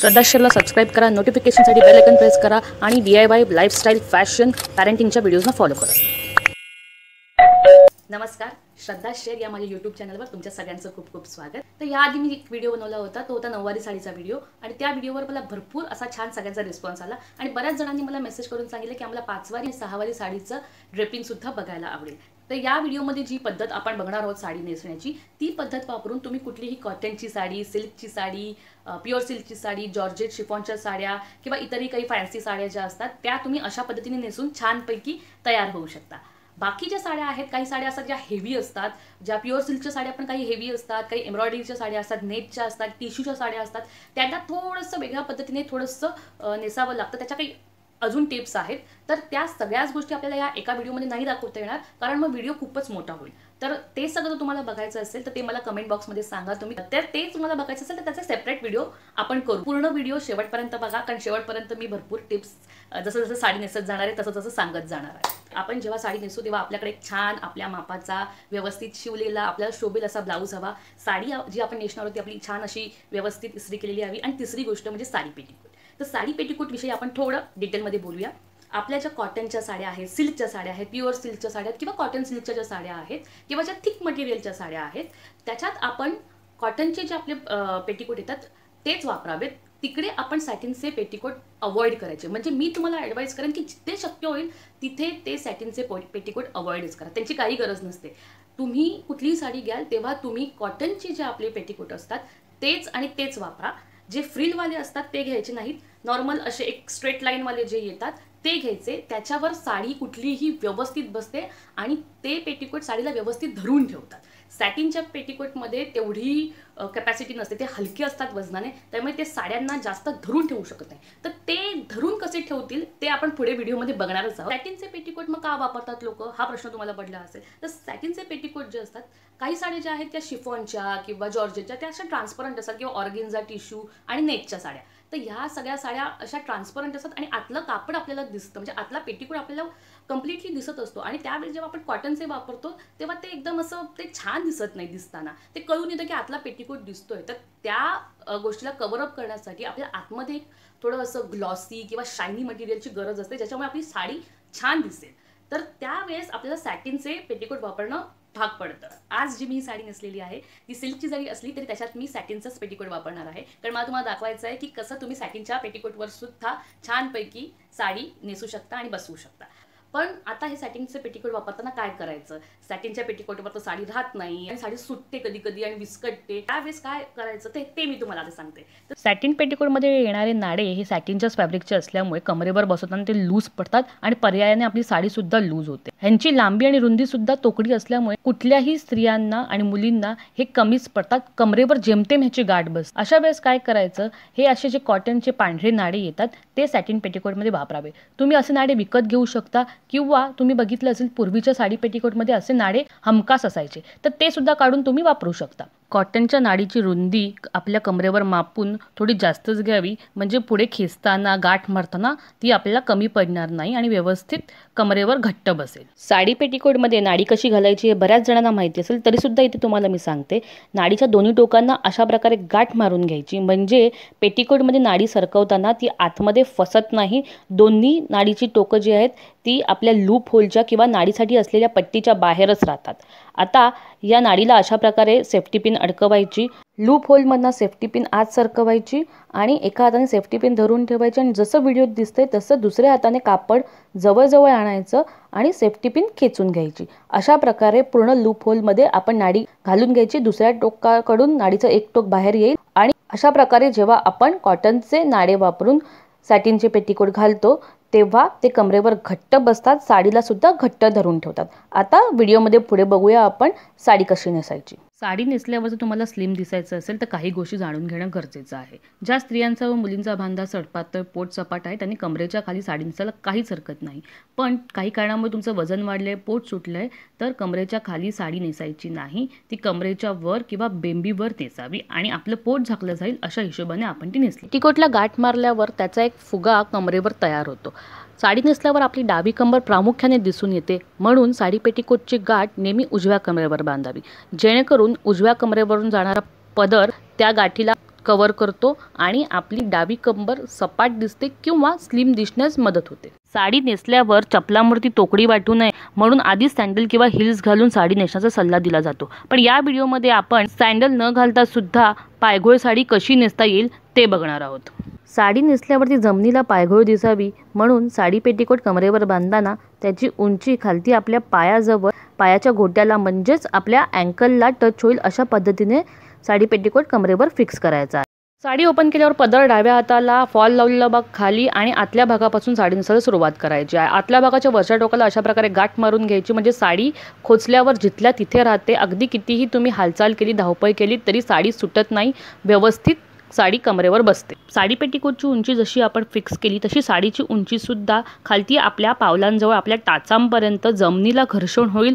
श्रद्धाशरला subscribe करा नोटिफिकेशनसाठी bell icon press करा आणि D I Y lifestyle fashion पॅरेंटिंगच्या व्हिडिओजना फॉलो करा नमस्कार श्रद्धा शेर या माझ्या युट्यूब चॅनलवर तुमच्या सगळ्यांचं खूप खूप स्वागत तर याआधी मी एक व्हिडिओ बनवला होता तो होता नऊवारी साडीचा व्हिडिओ आणि त्या व्हिडिओवर मला भरपूर असा छान सगळ्यांचा रिस्पॉन्स आला आणि बऱ्याच जणांनी मला मेसेज करून सांगितलं की आम्हाला पाचवारी आणि सहावारी साडीचं सुद्धा बघायला आवडेल तर या व्हिडिओमध्ये जी पद्धत आपण बघणार आहोत साडी नेसण्याची ती पद्धत वापरून तुम्ही कुठलीही कॉटनची साडी सिल्कची साडी प्युअर सिल्कची साडी जॉर्जेट शिफॉनच्या साड्या किंवा इतरही काही फॅन्सी साड्या ज्या असतात त्या तुम्ही अशा पद्धतीने नेसून छानपैकी तयार होऊ शकता बाकी ज्या साड्या आहेत काही साड्या असतात ज्या हेवी असतात ज्या प्युअर सिल्कच्या साड्या पण काही हेवी असतात काही एम्ब्रॉयडरीच्या साड्या असतात नेटच्या असतात टिश्यूच्या साड्या असतात त्यांना थोडंसं वेगळ्या पद्धतीने थोडंसं नेसावं लागतं त्याच्या काही अजून टिप्स आहेत तर त्या सगळ्याच गोष्टी आपल्याला या एका व्हिडिओमध्ये नाही दाखवता येणार कारण मग व्हिडिओ खूपच मोठा होईल तर ते सगळं तुम्हाला बघायचं असेल तर ते मला कमेंट बॉक्समध्ये सांगा तुम्ही तर ते तुम्हाला बघायचं असेल तर त्याचा सेपरेट व्हिडिओ आपण करू पूर्ण व्हिडिओ शेवटपर्यंत बघा कारण शेवटपर्यंत मी भरपूर टिप्स जसं जसं साडी नेसत जाणार आहे तसं तसं सांगत जाणार आहे आपण जेव्हा साडी नेसू तेव्हा आपल्याकडे एक छान आपल्या मापाचा व्यवस्थित शिवलेला आपल्याला शोभेल असा ब्लाऊज हवा साडी जी आपण नेसणार होती आपली छान अशी व्यवस्थित इस्त्री केलेली हवी आणि तिसरी गोष्ट म्हणजे साडी पेटी तर साडी पेटीकोट विषयी आपण थोडं डिटेलमध्ये बोलूया आपल्या ज्या कॉटनच्या साड्या आहेत सिल्कच्या साड्या आहेत प्युअर सिल्कच्या साड्या किंवा कॉटन सिल्कच्या ज्या साड्या आहेत किंवा ज्या थिक मटेरियलच्या साड्या आहेत त्याच्यात आपण कॉटनचे जे आपले पेटीकोट येतात तेच वापरावेत तिकडे आपण सॅटिनचे पेटीकोट अवॉइड करायचे म्हणजे मी तुम्हाला ॲडवाईज करेन की जिथे शक्य होईल तिथे ते सॅटिनचे पेटीकोट अवॉइडच करा त्यांची काही गरज नसते तुम्ही कुठलीही साडी घ्याल तेव्हा तुम्ही कॉटनचे जे आपले पेटीकोट असतात तेच आणि तेच वापरा जे फ्रिलवाले असतात ते घ्यायचे नाहीत नॉर्मल असे एक स्ट्रेट लाईनवाले जे येतात ते घ्यायचे त्याच्यावर साडी कुठलीही व्यवस्थित बसते आणि ते पेटीकोट साडीला व्यवस्थित धरून ठेवतात सॅटिनच्या पेटीकोटमध्ये तेवढी कॅपॅसिटी नसते ते हलके असतात वजनाने त्यामुळे ते साड्यांना जास्त धरून ठेवू शकत नाही तर धरून कसे ठेवतील ते आपण पुढे व्हिडिओमध्ये बघणारच आहोत सॅटिनचे पेटीकोट मग का वापरतात लोक हा प्रश्न तुम्हाला पडला असेल तर सॅटिनचे पेटीकोट जे असतात काही साड्या ज्या आहेत त्या शिफॉनच्या किंवा जॉर्जेटच्या त्या अशा ट्रान्सपरंट असतात किंवा ऑर्गेनजा टिश्यू आणि नेकच्या साड्या तर ह्या सगळ्या साड्या अशा ट्रान्सपरंट असतात आणि आतलं कापड आपल्याला दिसतं म्हणजे आतला पेटीकोट आपल्याला कम्प्लिटली दिसत असतो आणि त्यावेळी जेव्हा आपण कॉटनचे वापरतो तेव्हा ते एकदम असं ते छान दिसत नाही दिसताना ते कळून येतं की आतला पेटीकोट दिसतोय तर त्या गोष्टीला अप करण्यासाठी आपल्या आतमध्ये एक थोडं असं ग्लॉसी किंवा शायनी मटेरियलची गरज असते ज्याच्यामुळे आपली साडी छान दिसेल तर त्यावेळेस आपल्याला सॅटिनचे पेटीकोट वापरणं भाग पडतं आज जी मी साडी नेसलेली आहे ती सिल्कची जरी असली तरी त्याच्यात मी सॅटिनचाच पेटीकोट वापरणार आहे कारण मला तुम्हाला दाखवायचं आहे की कसं तुम्ही सॅटिनच्या पेटीकोटवर सुद्धा छानपैकी साडी नेसू शकता आणि बसवू शकता पण आता हे सॅटिनचे पेटिकोट वापरताना काय करायचं सॅटिनच्या पेटीकोटवर तर साडी राहत नाही आणि साडी सुटते कधी कधी आणि विस्कटते त्यावेळेस काय करायचं ते ते मी तुम्हाला आता सांगते तर सॅटिन मध्ये येणारे नाडे हे सॅटिनच्याच फॅब्रिकचे असल्यामुळे कमरेवर बसवताना ते लूज पडतात आणि पर्यायाने आपली साडी सुद्धा लूज होते ह्यांची लांबी आणि रुंदी सुद्धा तोकडी असल्यामुळे कुठल्याही स्त्रियांना आणि मुलींना हे कमीच पडतात कमरेवर जेमतेम ह्याची गाठ बस अशा वेळेस काय करायचं हे असे जे कॉटनचे पांढरे नाडे येतात ते सॅटिन पेटिकोटमध्ये वापरावे तुम्ही असे नाडे विकत घेऊ शकता किंवा तुम्ही बघितलं असेल पूर्वीच्या साडी पेटीकोटमध्ये असे नाडे हमखास असायचे तर ते सुद्धा काढून तुम्ही वापरू शकता कॉटनच्या नाडीची रुंदी आपल्या कमरेवर मापून थोडी जास्तच घ्यावी म्हणजे पुढे खेचताना गाठ मारताना ती आपल्याला कमी पडणार नाही आणि व्यवस्थित कमरेवर घट्ट बसेल साडी पेटीकोटमध्ये नाडी कशी घालायची हे बऱ्याच जणांना माहिती असेल तरीसुद्धा इथे तुम्हाला मी सांगते नाडीच्या दोन्ही टोकांना अशा प्रकारे गाठ मारून घ्यायची म्हणजे पेटीकोटमध्ये नाडी सरकवताना ती आतमध्ये फसत नाही दोन्ही नाडीची टोकं जी आहेत ती आपल्या लूप होलच्या किंवा नाडीसाठी असलेल्या पट्टीच्या बाहेरच राहतात आता या नाडीला अशा प्रकारे सेफ्टी पिन अडकवायची लूप होलमधनं सेफ्टी पिन आत सरकवायची आणि एका हाताने सेफ्टी पिन धरून ठेवायची आणि जसं व्हिडिओत दिसते तसं दुसऱ्या हाताने कापड जवळजवळ आणायचं आणि सेफ्टी पिन खेचून घ्यायची अशा प्रकारे पूर्ण लूप होलमध्ये आपण नाडी घालून घ्यायची दुसऱ्या टोकाकडून नाडीचं एक टोक बाहेर येईल आणि अशा प्रकारे जेव्हा आपण कॉटनचे नाडे वापरून सॅटिनचे पेटीकोट घालतो तेव्हा ते कमरेवर घट्ट बसतात साडीला सुद्धा घट्ट धरून ठेवतात आता व्हिडिओमध्ये पुढे बघूया आपण साडी कशी नेसायची साडी नेसल्यावर जर तुम्हाला स्लिम दिसायचं असेल तर काही गोष्टी जाणून घेणं गरजेचं आहे ज्या स्त्रियांचा व मुलींचा बांधा सडपातळ पोट सपाट आहे त्यांनी कमरेच्या खाली साडी नेसायला काहीच हरकत नाही पण काही कारणामुळे तुमचं वजन वाढलंय पोट सुटलंय तर कमरेच्या खाली साडी नेसायची नाही ती कमरेच्या वर किंवा बेंबीवर नेसावी आणि आपलं पोट झाकलं जाईल अशा हिशोबाने आपण ती नेसली तिकोटला गाठ मारल्यावर त्याचा एक फुगा कमरेवर तयार होतो साडी नेसल्यावर आपली डावी कंबर प्रामुख्याने दिसून येते म्हणून साडी पेटीकोटची गाठ नेहमी उजव्या कमरेवर बांधावी जेणेकरून उजव्या कमरेवरून जाणारा पदर त्या गाठीला कवर करतो आणि आपली डावी कंबर सपाट दिसते किंवा स्लिम दिसण्यास मदत होते साडी नेसल्यावर चपलांवरती तोकडी वाटू नये म्हणून आधी सँडल किंवा हिल्स घालून साडी नेसण्याचा सल्ला दिला जातो पण या व्हिडिओमध्ये आपण सँडल न घालता सुद्धा पायघोळ साडी कशी नेसता येईल ते बघणार आहोत साडी नेसल्यावरती जमिनीला पायघोळ दिसावी म्हणून साडी पेटीकोट कमरेवर बांधताना त्याची उंची खालती आपल्या पायाजवळ पायाच्या घोट्याला म्हणजेच आपल्या अँकलला टच होईल अशा पद्धतीने साडी पेटीकोट कमरेवर फिक्स करायचा साडी ओपन केल्यावर पदर डाव्या हाताला फॉल लावलेला भाग खाली आणि आतल्या भागापासून साडीनुसार सुरुवात करायची आहे आतल्या भागाच्या वरच्या टोकाला अशा प्रकारे गाठ मारून घ्यायची म्हणजे साडी खोचल्यावर जिथल्या तिथे राहते अगदी कितीही तुम्ही हालचाल केली धावपळ केली तरी साडी सुटत नाही व्यवस्थित साडी कमरेवर बसते साडी पेटीकोटची उंची जशी आपण फिक्स केली तशी साडीची उंचीसुद्धा खालती आपल्या पावलांजवळ आपल्या टाचांपर्यंत जमिनीला घर्षण होईल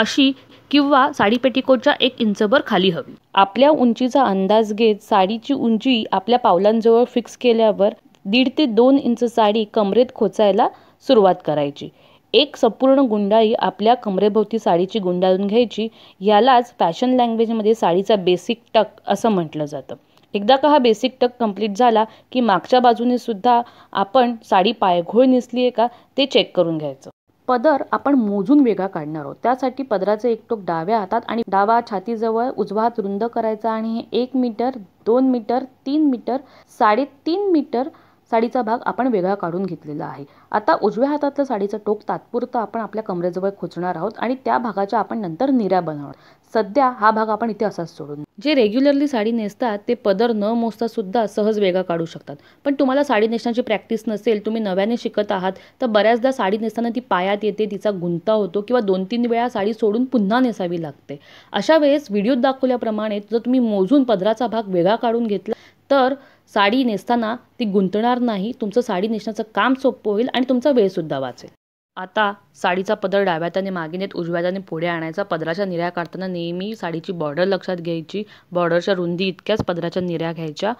अशी किंवा साडी पेटीकोटच्या एक इंचभर खाली हवी आपल्या उंचीचा अंदाज घेत साडीची उंची आपल्या पावलांजवळ फिक्स केल्यावर दीड ते दोन इंच साडी कमरेत खोचायला सुरुवात करायची एक संपूर्ण गुंडाळी आपल्या कमरेभोवती साडीची गुंडाळून घ्यायची यालाच फॅशन लँग्वेजमध्ये साडीचा बेसिक टक असं म्हटलं जातं एकदा का हा बेसिक टक कंप्लीट झाला की मागच्या बाजूने सुद्धा आपण साडी पायघोळ नेसली आहे का ते चेक करून घ्यायचं पदर आपण मोजून वेगळा काढणार आहोत त्यासाठी पदराचे एक टोक डाव्या हातात आणि डावा छातीजवळ उजवा हात रुंद करायचा आणि हे एक मीटर दोन मीटर तीन मीटर साडेतीन मीटर साडीचा भाग आपण वेगळा काढून घेतलेला आहे आता उजव्या हातातलं साडीचं टोक तात्पुरतं आपण आपल्या कमरेजवळ खोचणार आहोत आणि त्या भागाच्या आपण नंतर निऱ्या बनवणार सध्या हा भाग आपण इथे असाच सोडून जे रेग्युलरली साडी नेसतात ते पदर न मोजता सुद्धा सहज वेगळा काढू शकतात पण तुम्हाला साडी नेसण्याची प्रॅक्टिस नसेल तुम्ही नव्याने शिकत आहात तर बऱ्याचदा साडी नेसताना ती पायात येते तिचा गुंता होतो किंवा दोन तीन वेळा साडी सोडून पुन्हा नेसावी लागते अशा वेळेस व्हिडिओत दाखवल्याप्रमाणे जर तुम्ही मोजून पदराचा भाग वेगळा काढून घेतला तर साडी नेसताना ती गुंतणार नाही तुमचं साडी नेसण्याचं काम सोपं होईल आणि तुमचा वेळसुद्धा वाचेल आता साडीचा पदर डाव्या त्याने मागे नेत उजव्या पुढे आणायचा पदराच्या निर्या काढताना नेहमी साडीची बॉर्डर लक्षात घ्यायची बॉर्डरच्या रुंदी इतक्याच पदराच्या निर्या घ्यायच्या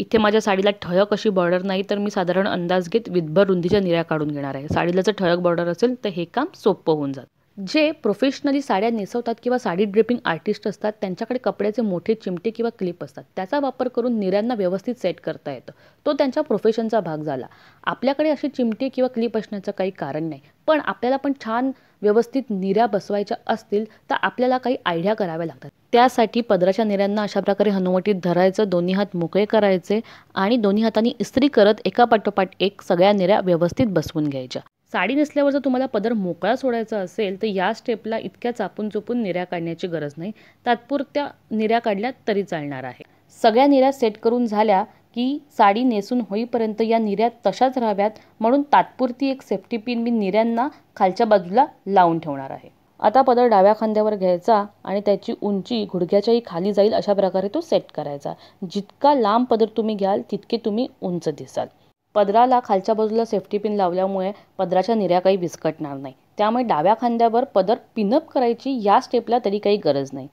इथे माझ्या साडीला ठळक अशी बॉर्डर नाही तर मी साधारण अंदाज घेत विदभर रुंदीच्या निऱ्या काढून घेणार आहे साडीला जर ठळक बॉर्डर असेल तर हे काम सोपं होऊन जातं जे प्रोफेशनली साड्या नेसवतात किंवा साडी ड्रेपिंग आर्टिस्ट असतात त्यांच्याकडे कपड्याचे मोठे चिमटे किंवा क्लिप असतात त्याचा वापर करून निऱ्यांना व्यवस्थित सेट करता येतं तो त्यांच्या प्रोफेशनचा भाग झाला आपल्याकडे असे चिमटे किंवा क्लिप असण्याचं काही कारण नाही पण आपल्याला पण छान व्यवस्थित निऱ्या बसवायच्या असतील तर आपल्याला काही आयडिया कराव्या लागतात त्यासाठी पदराच्या निऱ्यांना अशा प्रकारे हनुवटीत धरायचं दोन्ही हात मोकळे करायचे आणि दोन्ही हातांनी इस्त्री करत एका पाठोपाठ एक सगळ्या निऱ्या व्यवस्थित बसवून घ्यायच्या साडी नसल्यावर जर तुम्हाला पदर मोकळा सोडायचा असेल तर या स्टेपला इतक्या चापून चुपून निऱ्या काढण्याची गरज नाही तात्पुरत्या निऱ्या काढल्या तरी चालणार आहे सगळ्या निऱ्या सेट करून झाल्या की साडी नेसून होईपर्यंत या निऱ्या तशाच राहाव्यात म्हणून तात्पुरती एक सेफ्टी पिन मी निऱ्यांना खालच्या बाजूला लावून ठेवणार आहे आता पदर डाव्या खांद्यावर घ्यायचा आणि त्याची उंची गुडघ्याच्याही खाली जाईल अशा प्रकारे तो सेट करायचा जितका लांब पदर तुम्ही घ्याल तितके तुम्ही उंच दिसाल पदराला खालच्या बाजूला सेफ्टी पिन लावल्यामुळे पदराच्या निऱ्या काही विस्कटणार नाही त्यामुळे डाव्या खांद्यावर पदर पिनअप करायची या स्टेपला तरी काही गरज नाही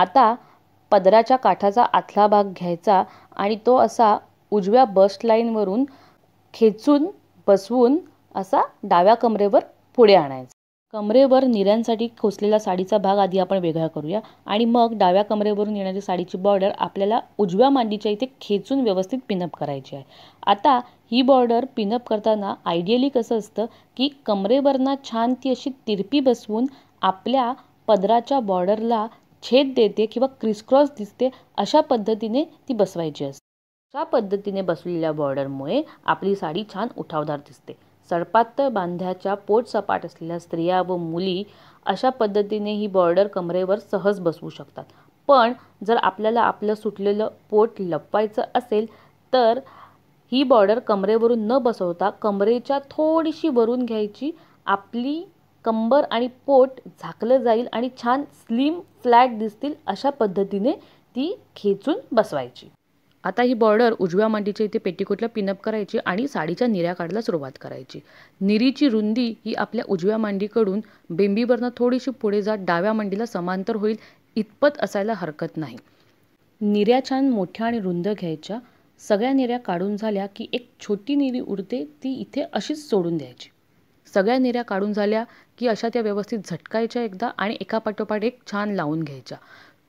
आता पदराच्या काठाचा आतला भाग घ्यायचा आणि तो असा उजव्या बस्ट लाईनवरून खेचून बसवून असा डाव्या कमरेवर पुढे आणायचा कमरेवर निऱ्यांसाठी खोचलेला साडीचा भाग आधी आपण वेगळा करूया आणि मग डाव्या कमरेवरून येणारी साडीची बॉर्डर आपल्याला उजव्या मांडीच्या इथे खेचून व्यवस्थित पिनअप करायची आहे आता ही बॉर्डर पिनअप करताना आयडियली कसं असतं की कमरेवरना छान ती अशी तिरपी बसवून आपल्या पदराच्या बॉर्डरला छेद देते किंवा क्रिसक्रॉस दिसते अशा पद्धतीने ती बसवायची असते अशा पद्धतीने बसलेल्या बॉर्डरमुळे आपली साडी छान उठावदार दिसते सडपात बांध्याच्या सपाट असलेल्या स्त्रिया व मुली अशा पद्धतीने ही बॉर्डर कमरेवर सहज बसवू शकतात पण जर आपल्याला आपलं सुटलेलं पोट लपवायचं असेल तर ही बॉर्डर कमरेवरून न बसवता कमरेच्या थोडीशी वरून घ्यायची आपली कंबर आणि पोट झाकलं जाईल आणि छान स्लिम फ्लॅट दिसतील अशा पद्धतीने ती खेचून बसवायची आता ही बॉर्डर उजव्या मांडीच्या इथे पेटीकोटला पिनअप करायची आणि साडीच्या निऱ्या काढायला सुरुवात करायची निरीची रुंदी ही आपल्या उजव्या मांडीकडून बेंबीवरनं थोडीशी पुढे जात डाव्या मांडीला समांतर होईल इतपत असायला हरकत नाही निऱ्या छान मोठ्या आणि रुंद घ्यायच्या सगळ्या निऱ्या काढून झाल्या की एक छोटी निरी उरते ती इथे अशीच सोडून द्यायची सगळ्या निऱ्या काढून झाल्या की अशा त्या व्यवस्थित झटकायच्या एकदा आणि एकापाठोपाठ एक छान लावून घ्यायच्या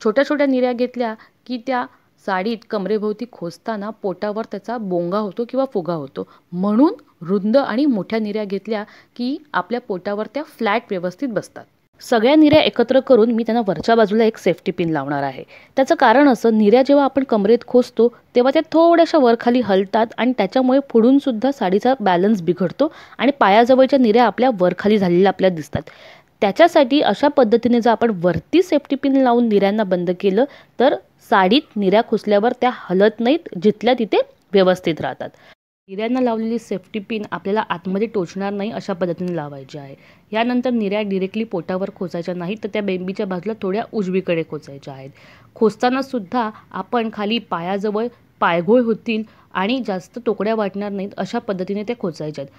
छोट्या छोट्या निऱ्या घेतल्या की त्या साडीत कमरेभोवती खोसताना पोटावर त्याचा बोंगा होतो किंवा फुगा होतो म्हणून रुंद आणि मोठ्या निऱ्या घेतल्या की आपल्या पोटावर त्या फ्लॅट व्यवस्थित बसतात सगळ्या निऱ्या एकत्र करून मी त्यांना वरच्या बाजूला एक सेफ्टी पिन लावणार आहे त्याचं कारण असं निऱ्या जेव्हा आपण कमरेत खोसतो तेव्हा त्या थोड्याशा वरखाली हलतात आणि त्याच्यामुळे सुद्धा साडीचा बॅलन्स बिघडतो आणि पायाजवळच्या निऱ्या आपल्या वरखाली झालेल्या आपल्याला दिसतात त्याच्यासाठी अशा पद्धतीने जर आपण वरती सेफ्टी पिन लावून निऱ्यांना बंद केलं तर साडीत निऱ्या खुसल्यावर त्या हलत नाहीत जिथल्या तिथे व्यवस्थित राहतात निऱ्यांना लावलेली सेफ्टी पिन आपल्याला आतमध्ये टोचणार नाही अशा पद्धतीने लावायची आहे यानंतर निऱ्या डिरेक्टली पोटावर खोचायच्या नाहीत तर त्या बेंबीच्या बाजूला थोड्या उजवीकडे खोचायच्या आहेत खोचताना सुद्धा आपण खाली पायाजवळ पायघोळ होतील आणि जास्त तोकड्या वाटणार नाहीत अशा पद्धतीने त्या खोचायच्या आहेत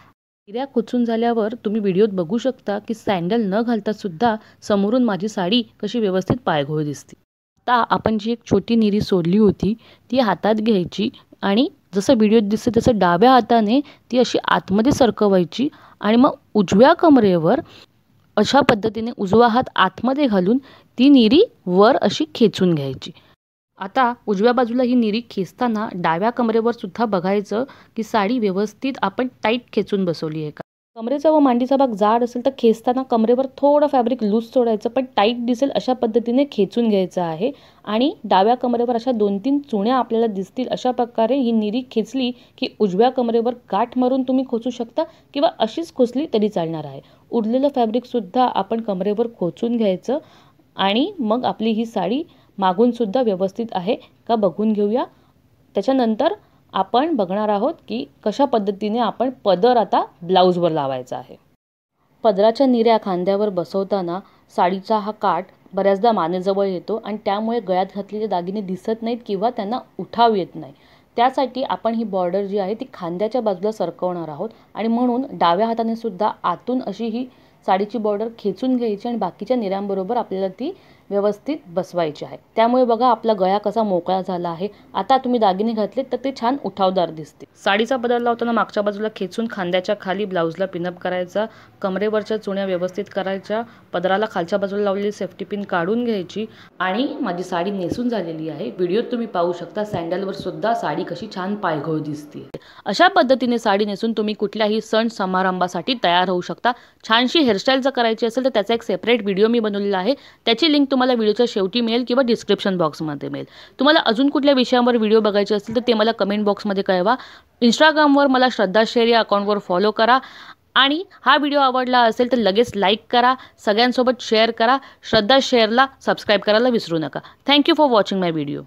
निऱ्या खोचून झाल्यावर तुम्ही व्हिडिओत बघू शकता की सँडल न घालता सुद्धा समोरून माझी साडी कशी व्यवस्थित पायघोळ दिसते आत्ता आपण जी एक छोटी निरी सोडली होती ती हातात घ्यायची आणि जसं व्हिडिओत दिसते तसं डाव्या हाताने ती अशी आतमध्ये सरकवायची आणि मग उजव्या कमरेवर अशा पद्धतीने उजवा हात आतमध्ये घालून ती निरी वर अशी खेचून घ्यायची आता उजव्या बाजूला ही निरी खेचताना डाव्या कमरेवर सुद्धा बघायचं की साडी व्यवस्थित आपण टाईट खेचून बसवली आहे का कमरेचा व मांडीचा भाग जाड असेल तर खेचताना कमरेवर थोडं फॅब्रिक लूज सोडायचं पण टाईट दिसेल अशा पद्धतीने खेचून घ्यायचं आहे आणि डाव्या कमरेवर अशा दोन तीन चुण्या आपल्याला दिसतील अशा प्रकारे ही निरी खेचली की उजव्या कमरेवर गाठ मारून तुम्ही खोचू शकता किंवा अशीच खोचली तरी चालणार आहे उरलेलं फॅब्रिकसुद्धा आपण कमरेवर खोचून घ्यायचं आणि मग आपली ही साडी मागूनसुद्धा व्यवस्थित आहे का बघून घेऊया त्याच्यानंतर आपण बघणार आहोत की कशा पद्धतीने आपण पदर आता ब्लाऊजवर लावायचा आहे पदराच्या निऱ्या खांद्यावर बसवताना साडीचा हा काठ बऱ्याचदा मानेजवळ येतो आणि त्यामुळे गळ्यात घातलेले दागिने दिसत नाहीत किंवा त्यांना उठाव येत नाही त्यासाठी आपण ही बॉर्डर जी आहे ती खांद्याच्या बाजूला सरकवणार आहोत आणि म्हणून डाव्या हाताने सुद्धा आतून अशी ही साडीची बॉर्डर खेचून घ्यायची आणि बाकीच्या निऱ्यांबरोबर आपल्याला ती व्यवस्थित बसवायची आहे त्यामुळे बघा आपला गळा कसा मोकळा झाला आहे आता तुम्ही दागिने घातले तर ते छान उठावदार दिसते साडीचा बदल लावताना मागच्या बाजूला खेचून खांद्याच्या खाली ब्लाऊजला पिनअप करायचा कमरेवरच्या चुण्या व्यवस्थित करायच्या पदराला खालच्या बाजूला लावलेली सेफ्टी पिन काढून घ्यायची आणि माझी साडी नेसून झालेली आहे व्हिडिओत तुम्ही पाहू शकता सँडलवर सुद्धा साडी कशी छान पायघोळ दिसते अशा पद्धतीने साडी नेसून तुम्ही कुठल्याही सण समारंभासाठी तयार होऊ शकता छानशी हेअरस्टाईल जर करायची असेल तर त्याचा एक सेपरेट व्हिडिओ मी बनवलेला आहे त्याची लिंक तुम्हाला व्हिडिओच्या शेवटी मिळेल किंवा डिस्क्रिप्शन बॉक्समध्ये मिळेल तुम्हाला अजून कुठल्या विषयावर व्हिडिओ बघायचे असतील तर ते मला कमेंट बॉक्समध्ये कळवा इंस्टाग्रामवर मला श्रद्धा शेअर या अकाउंटवर फॉलो करा आणि हा व्हिडिओ आवडला असेल तर लगेच लाईक करा सगळ्यांसोबत शेअर करा श्रद्धा शेअरला सबस्क्राईब करायला विसरू नका thank you for watching my video